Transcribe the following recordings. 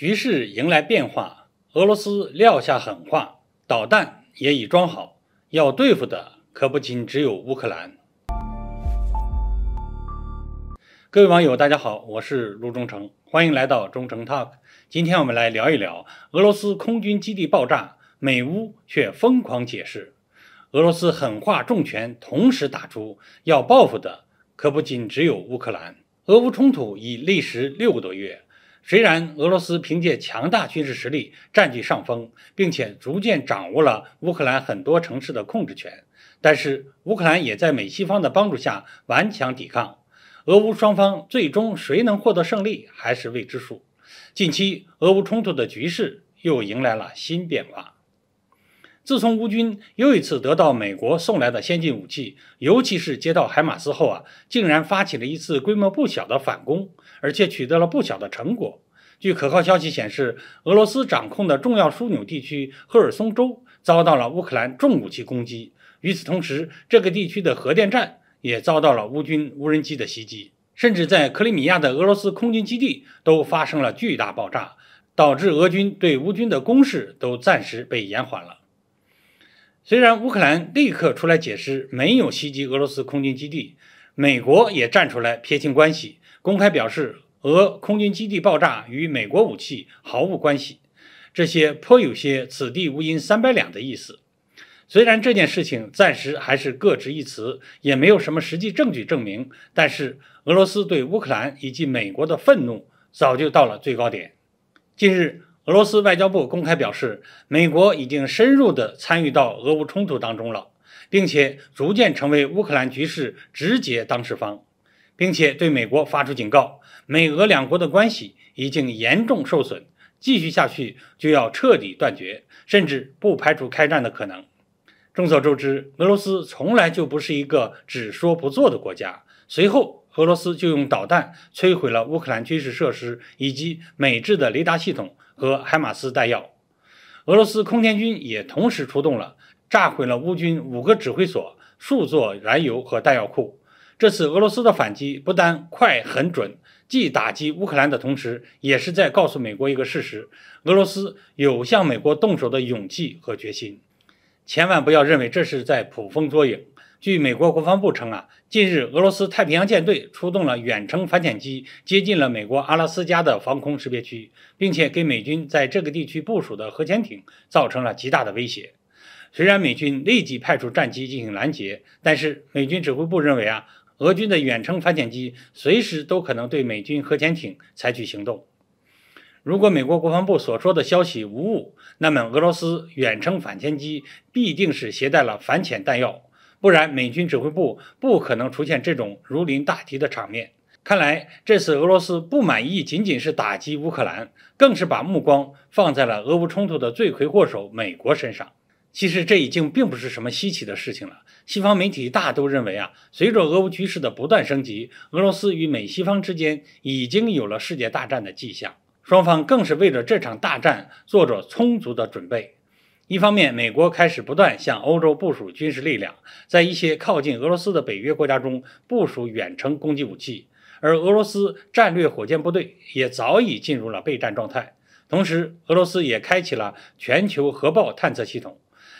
局势迎来变化，俄罗斯撂下狠话，导弹也已装好，要对付的可不仅只有乌克兰。各位网友，大家好，我是卢忠诚，欢迎来到忠诚 Talk。今天我们来聊一聊俄罗斯空军基地爆炸，美乌却疯狂解释，俄罗斯狠话重拳同时打出，要报复的可不仅只有乌克兰。俄乌冲突已历时六个多月。虽然俄罗斯凭借强大军事实力占据上风，并且逐渐掌握了乌克兰很多城市的控制权，但是乌克兰也在美西方的帮助下顽强抵抗。俄乌双方最终谁能获得胜利还是未知数。近期，俄乌冲突的局势又迎来了新变化。自从乌军又一次得到美国送来的先进武器，尤其是接到海马斯后啊，竟然发起了一次规模不小的反攻，而且取得了不小的成果。据可靠消息显示，俄罗斯掌控的重要枢纽地区赫尔松州遭到了乌克兰重武器攻击。与此同时，这个地区的核电站也遭到了乌军无人机的袭击，甚至在克里米亚的俄罗斯空军基地都发生了巨大爆炸，导致俄军对乌军的攻势都暂时被延缓了。虽然乌克兰立刻出来解释没有袭击俄罗斯空军基地，美国也站出来撇清关系，公开表示俄空军基地爆炸与美国武器毫无关系，这些颇有些“此地无银三百两”的意思。虽然这件事情暂时还是各执一词，也没有什么实际证据证明，但是俄罗斯对乌克兰以及美国的愤怒早就到了最高点。近日。俄罗斯外交部公开表示，美国已经深入地参与到俄乌冲突当中了，并且逐渐成为乌克兰局势直接当事方，并且对美国发出警告：美俄两国的关系已经严重受损，继续下去就要彻底断绝，甚至不排除开战的可能。众所周知，俄罗斯从来就不是一个只说不做的国家。随后，俄罗斯就用导弹摧毁了乌克兰军事设施以及美制的雷达系统和海马斯弹药。俄罗斯空天军也同时出动了，炸毁了乌军五个指挥所、数座燃油和弹药库。这次俄罗斯的反击不但快、很准，既打击乌克兰的同时，也是在告诉美国一个事实：俄罗斯有向美国动手的勇气和决心。千万不要认为这是在捕风捉影。据美国国防部称啊，近日俄罗斯太平洋舰队出动了远程反潜机，接近了美国阿拉斯加的防空识别区，并且给美军在这个地区部署的核潜艇造成了极大的威胁。虽然美军立即派出战机进行拦截，但是美军指挥部认为啊，俄军的远程反潜机随时都可能对美军核潜艇采取行动。如果美国国防部所说的消息无误，那么俄罗斯远程反潜机必定是携带了反潜弹药。不然，美军指挥部不可能出现这种如临大敌的场面。看来，这次俄罗斯不满意仅仅是打击乌克兰，更是把目光放在了俄乌冲突的罪魁祸首美国身上。其实，这已经并不是什么稀奇的事情了。西方媒体大都认为啊，随着俄乌局势的不断升级，俄罗斯与美西方之间已经有了世界大战的迹象，双方更是为了这场大战做着充足的准备。一方面，美国开始不断向欧洲部署军事力量，在一些靠近俄罗斯的北约国家中部署远程攻击武器，而俄罗斯战略火箭部队也早已进入了备战状态。同时，俄罗斯也开启了全球核爆探测系统。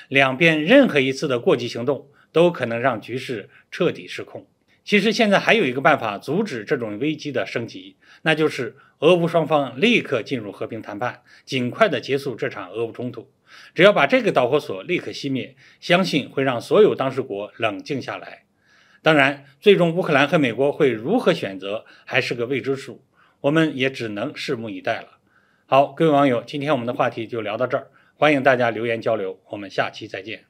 两边任何一次的过激行动，都可能让局势彻底失控。其实，现在还有一个办法阻止这种危机的升级，那就是俄乌双方立刻进入和平谈判，尽快的结束这场俄乌冲突。只要把这个导火索立刻熄灭，相信会让所有当事国冷静下来。当然，最终乌克兰和美国会如何选择，还是个未知数，我们也只能拭目以待了。好，各位网友，今天我们的话题就聊到这儿，欢迎大家留言交流，我们下期再见。